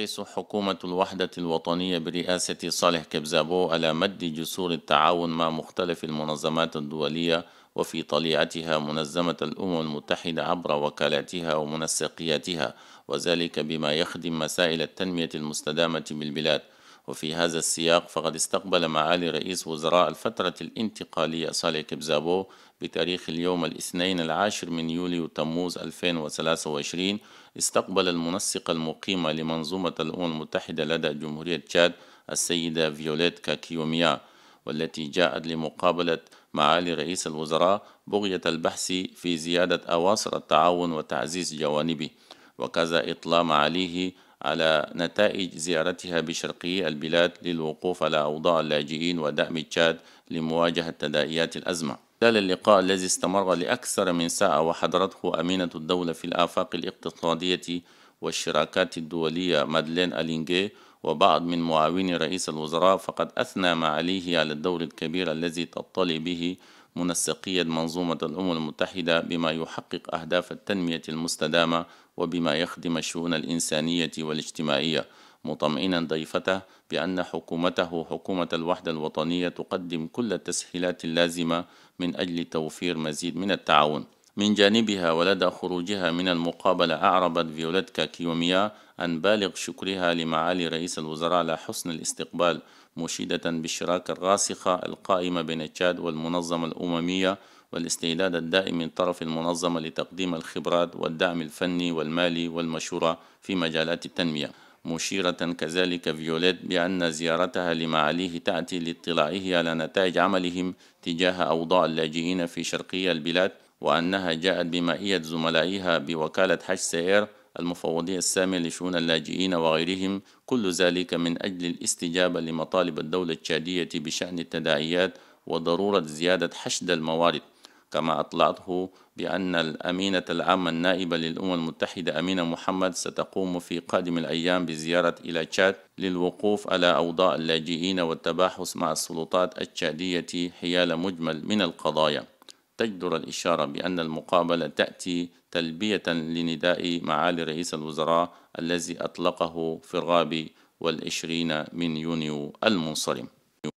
رئيس حكومة الوحدة الوطنية برئاسة صالح كبزابو على مد جسور التعاون مع مختلف المنظمات الدولية وفي طليعتها منظمة الأمم المتحدة عبر وكالاتها ومنسقياتها وذلك بما يخدم مسائل التنمية المستدامة بالبلاد وفي هذا السياق فقد استقبل معالي رئيس وزراء الفترة الانتقالية صالح كبزابو بتاريخ اليوم الاثنين العاشر من يوليو تموز 2023 استقبل المنسقة المقيمة لمنظومة الأمم المتحدة لدى جمهورية تشاد السيدة فيوليت كاكيوميا والتي جاءت لمقابلة معالي رئيس الوزراء بغية البحث في زيادة أواصر التعاون وتعزيز جوانبه وكذا إطلاع معاليه على نتائج زيارتها بشرقي البلاد للوقوف على أوضاع اللاجئين ودعم تشاد لمواجهة تداعيات الأزمة خلال اللقاء الذي استمر لأكثر من ساعة وحضرته أمينة الدولة في الآفاق الاقتصادية والشراكات الدولية مادلين ألينجي وبعض من معاوني رئيس الوزراء فقد أثنى ما عليه على الدور الكبير الذي تطلي به منسقيا منظومة الأمم المتحدة بما يحقق أهداف التنمية المستدامة وبما يخدم الشؤون الإنسانية والاجتماعية مطمئنا ضيفته بأن حكومته حكومة الوحدة الوطنية تقدم كل التسهيلات اللازمة من أجل توفير مزيد من التعاون من جانبها ولدى خروجها من المقابلة أعربت فيولتكا كيوميا عن بالغ شكرها لمعالي رئيس الوزراء على حسن الاستقبال مشيدة بالشراكة الراسخة القائمة بين تشاد والمنظمة الأممية والاستعداد الدائم من طرف المنظمة لتقديم الخبرات والدعم الفني والمالي والمشورة في مجالات التنمية مشيرة كذلك فيوليت بأن زيارتها لمعاليه تأتي لاطلاعه على نتائج عملهم تجاه أوضاع اللاجئين في شرقي البلاد وأنها جاءت بمائية زملائها بوكالة حج سير المفوضية السامية لشؤون اللاجئين وغيرهم كل ذلك من أجل الاستجابة لمطالب الدولة التشادية بشأن التداعيات وضرورة زيادة حشد الموارد كما أطلعته بأن الأمينة العامة النائبة للأمم المتحدة أمينة محمد ستقوم في قادم الأيام بزيارة إلى تشاد للوقوف على أوضاع اللاجئين والتباحث مع السلطات التشادية حيال مجمل من القضايا تجدر الإشارة بأن المقابلة تأتي تلبية لنداء معالي رئيس الوزراء الذي أطلقه في الرابع والعشرين من يونيو المنصرم